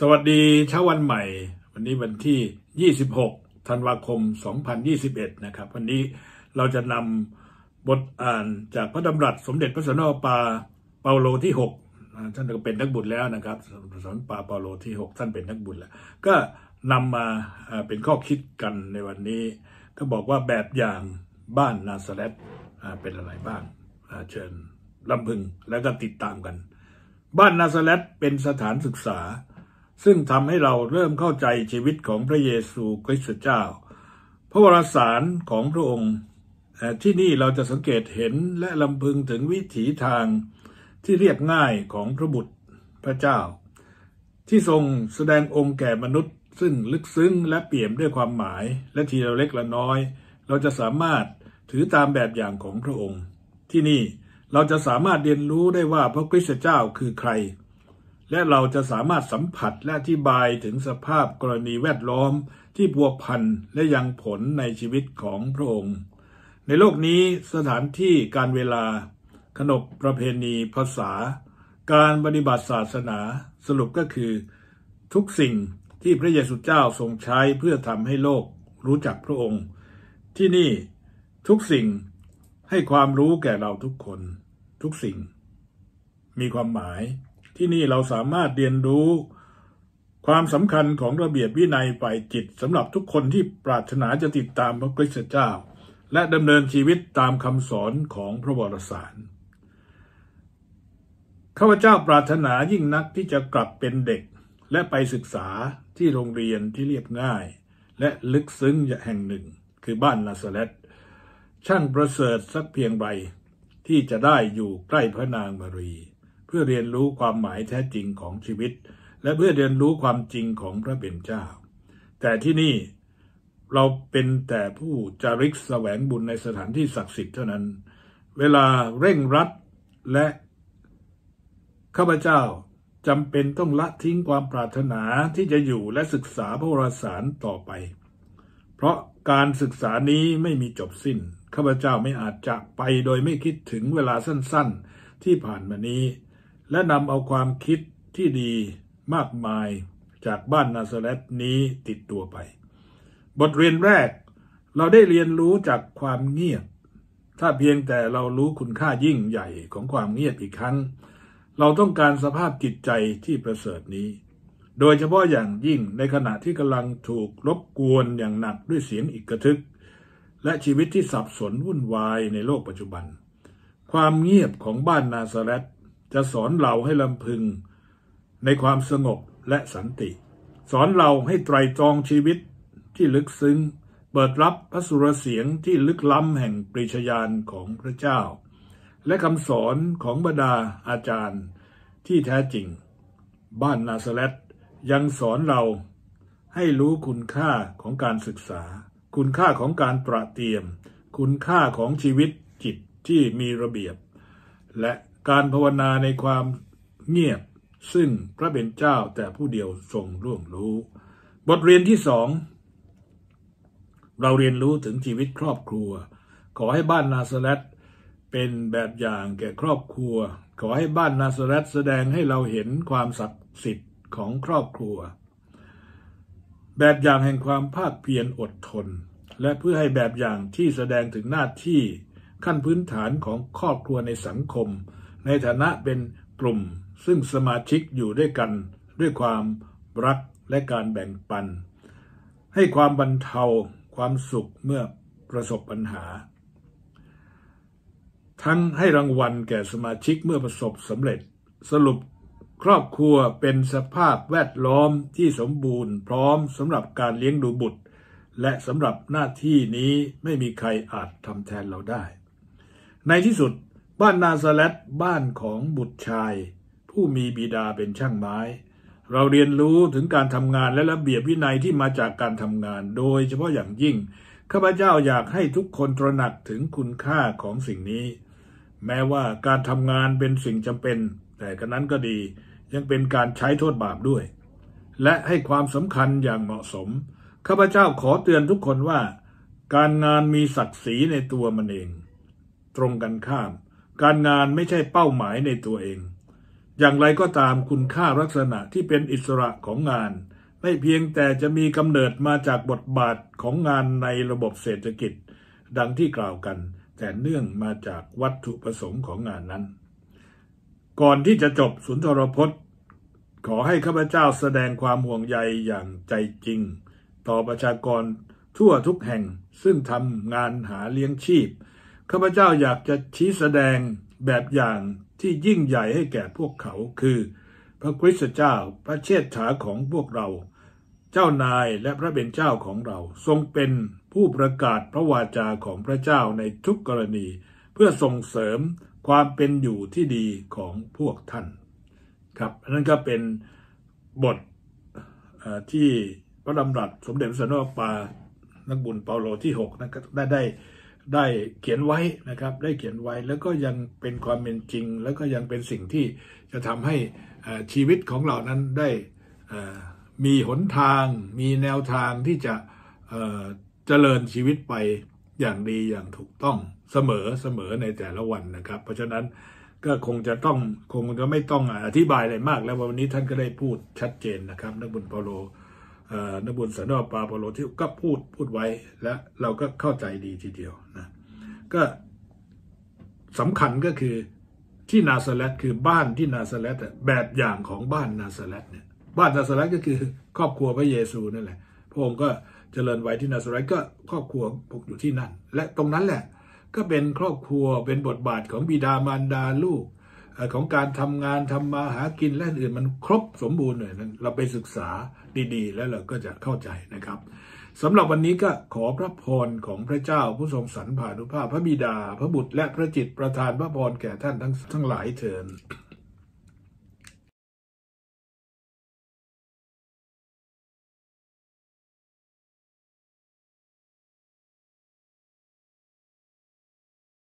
สวัสดีเช้าวันใหม่ วันนี้วันที่ 26ธันวาคม 2021นะครับวันนี้เราจะนำบทอ่านจากพระดำรัสสมเด็จพระสันนปาเปาโลที่6ท่านก็เป็นนักบุญแล้วนะครับสันปาเปาโลที่6ท่านเป็นนักบุญแล้ว ก็นำมาเป็นข้อคิดกันในวันนี้ ก็บอกว่าแบบอย่างบ้านนาซาเลตเป็นอะไรบ้างเชิญลำพึงแล้วก็ติดตามกัน บ้านนาซาเลตเป็นสถานศึกษาซึ่งทำให้เราเริ่มเข้าใจชีวิตของพระเยซูคริสต์เจ้า พระวรสารของพระองค์ ที่นี่เราจะสังเกตเห็นและลำพึงถึงวิถีทางที่เรียบง่ายของพระบุตรพระเจ้า ที่ทรงแสดงองค์แก่มนุษย์ ซึ่งลึกซึ้งและเปี่ยมด้วยความหมายและทีละเล็กละน้อย เราจะสามารถถือตามแบบอย่างของพระองค์ ที่นี่เราจะสามารถเรียนรู้ได้ว่าพระคริสต์เจ้า คือใครและเราจะสามารถสัมผัสและอธิบายถึงสภาพกรณีแวดล้อมที่บัวพันและยังผลในชีวิตของพระองค์ ในโลกนี้สถานที่การเวลาขนบประเพณีภาษา การปฏิบัติศาสนา สรุปก็คือ ทุกสิ่งที่พระเยซูเจ้าทรงใช้เพื่อทำให้โลกรู้จักพระองค์ ที่นี่ทุกสิ่งให้ความรู้แก่เราทุกคน ทุกสิ่ง มีความหมายที่นี่เราสามารถเรียนรู้ ความสำคัญของระเบียบวินัยฝ่ายจิตสำหรับทุกคนที่ปรารถนาจะติดตามพระคริสตเจ้า และดำเนินชีวิตตามคำสอนของพระวรสารข้าพเจ้าปรารถนายิ่งนักที่จะกลับเป็นเด็ก และไปศึกษาที่โรงเรียนที่เรียบง่าย และลึกซึ้งแห่งหนึ่งคือบ้านลาสเลตช่างประเสริฐสักเพียงใบที่จะได้อยู่ใกล้พระนางมารีพื่อเรียนรู้ความหมายแท้จริงของชีวิต และเพื่อเรียนรู้ความจริงของพระเป็นเจ้า แต่ที่นี่เราเป็นแต่ผู้จาริกแสวงบุญในสถานที่ศักดิ์สิทธิ์เท่านั้น เวลาเร่งรัด และข้าพเจ้าจำเป็นต้องละทิ้งความปรารถนาที่จะอยู่และศึกษาพระวรสารต่อไป เพราะการศึกษานี้ไม่มีจบสิ้น ข้าพเจ้าไม่อาจจะไปโดยไม่คิดถึงเวลาสั้น ๆ ที่ผ่านมานี้และนำเอาความคิดที่ดีมากมายจากบ้านนาซาเลตนี้ติดตัวไป บทเรียนแรก เราได้เรียนรู้จากความเงียบ ถ้าเพียงแต่เรารู้คุณค่ายิ่งใหญ่ของความเงียบอีกครั้ง เราต้องการสภาพจิตใจที่ประเสริฐนี้ โดยเฉพาะอย่างยิ่งในขณะที่กำลังถูกรบกวนอย่างหนักด้วยเสียงอีกกระทึก และชีวิตที่สับสนวุ่นวายในโลกปัจจุบัน ความเงียบของบ้านนาซาเลตจะสอนเราให้ลำพึงในความสงบและสันติ สอนเราให้ไตรตรองชีวิตที่ลึกซึ้งเปิดรับพระสุรเสียงที่ลึกล้ำแห่งปริชญาณของพระเจ้า และคำสอนของบรรดาอาจารย์ที่แท้จริงบ้านนาซาเลตยังสอนเราให้รู้คุณค่าของการศึกษา คุณค่าของการตระเตรียม คุณค่าของชีวิตจิตที่มีระเบียบและการภาวนาในความเงียบซึ่งพระเป็นเจ้าแต่ผู้เดียวทรงร่วงรู้ บทเรียนที่สองเราเรียนรู้ถึงชีวิตครอบครัว ขอให้บ้านนาซาเลตเป็นแบบอย่างแก่ครอบครัว ขอให้บ้านนาซาเลตแสดงให้เราเห็นความศักดิ์สิทธิ์ของครอบครัว แบบอย่างแห่งความภาคเพียรอดทน และเพื่อให้แบบอย่างที่แสดงถึงหน้าที่ขั้นพื้นฐานของครอบครัวในสังคมในฐานะเป็นกลุ่มซึ่งสมาชิกอยู่ด้วยกัน ด้วยความรักและการแบ่งปัน ให้ความบรรเทาความสุขเมื่อประสบปัญหา ทั้งให้รางวัลแก่สมาชิกเมื่อประสบสำเร็จ สรุปครอบครัวเป็นสภาพแวดล้อมที่สมบูรณ์พร้อมสำหรับการเลี้ยงดูบุตร และสำหรับหน้าที่นี้ไม่มีใครอาจทำแทนเราได้ ในที่สุดบ้านนาซาเลตบ้านของบุตรชาย ผู้มีบิดาเป็นช่างไม้ เราเรียนรู้ถึงการทำงานและระเบียบวินัยที่มาจากการทำงาน โดยเฉพาะอย่างยิ่งข้าพเจ้าอยากให้ทุกคนตระหนักถึงคุณค่าของสิ่งนี้ แม้ว่าการทำงานเป็นสิ่งจำเป็น แต่กระนั้นก็ดียังเป็นการใช้โทษบาปด้วย และให้ความสำคัญอย่างเหมาะสมข้าพเจ้าขอเตือนทุกคนว่า การงานมีศักดิ์ศรีในตัวมันเอง ตรงกันข้ามการงานไม่ใช่เป้าหมายในตัวเอง อย่างไรก็ตามคุณค่าลักษณะที่เป็นอิสระของงาน ไม่เพียงแต่จะมีกำเนิดมาจากบทบาทของงานในระบบเศรษฐกิจ ดังที่กล่าวกัน แต่เนื่องมาจากวัตถุประสงค์ของงานนั้น ก่อนที่จะจบสุนทรพจน์ ขอให้ข้าพเจ้าแสดงความห่วงใยอย่างใจจริง ต่อประชากรทั่วทุกแห่งซึ่งทำงานหาเลี้ยงชีพข้าพเจ้าอยากจะชี้แสดงแบบอย่างที่ยิ่งใหญ่ให้แก่พวกเขา คือ พระคริสตเจ้าพระเชษฐาของพวกเรา เจ้านายและพระเป็นเจ้าของเรา ทรงเป็นผู้ประกาศพระวาจาของพระเจ้าในทุกกรณี เพื่อส่งเสริมความเป็นอยู่ที่ดีของพวกท่านครับนั่นก็เป็นบทที่พระดำรัสสมเด็จพระสนอปานนักบุญเปาโลที่6นั่นได้ได้ได้เขียนไว้นะครับได้เขียนไว้แล้วก็ยังเป็นความเป็นจริง แล้วก็ยังเป็นสิ่งที่จะทำให้ชีวิตของเรานั้นได้มีหนทาง มีแนวทางที่จะเจริญชีวิตไปอย่างดีอย่างถูกต้องเสมอเสมอในแต่ละวันนะครับ เพราะฉะนั้นก็คงจะต้องคงจะไม่ต้องอธิบายอะไรมาก แล้ววันนี้ท่านก็ได้พูดชัดเจนนะครับ นักบุญเปาโลนบุญสนอปาโปโลที่ก็พูดพูดไว้และเราก็เข้าใจดีทีเดียวนะก็สำคัญก็คือที่นาซาเลตคือบ้านที่นาซาเลตแบบอย่างของบ้านนาซาเลตเนี่ยบ้านนาซาเลตก็คือ ครอบครัวพระเยซูนั่นแหละพระองค์ก็เจริญไว้ที่นาซาเลตก็ครอบครัวพวกอยู่ที่นั่น และตรงนั้นแหละก็เป็นครอบครัวเป็นบทบาทของบิดามารดาลูกของการทำงานทำมาหากิน และอื่น มันครบสมบูรณ์เลยนั้น เราไปศึกษาดี ๆ แล้วเราก็จะเข้าใจนะครับสำหรับวันนี้ก็ขอพระพรของพระเจ้าผู้ทรงสรรพานุภาพพระบิดา พระบุตรและพระจิตประทานพระพรแก่ท่านทั้งทั้งหลายเถิด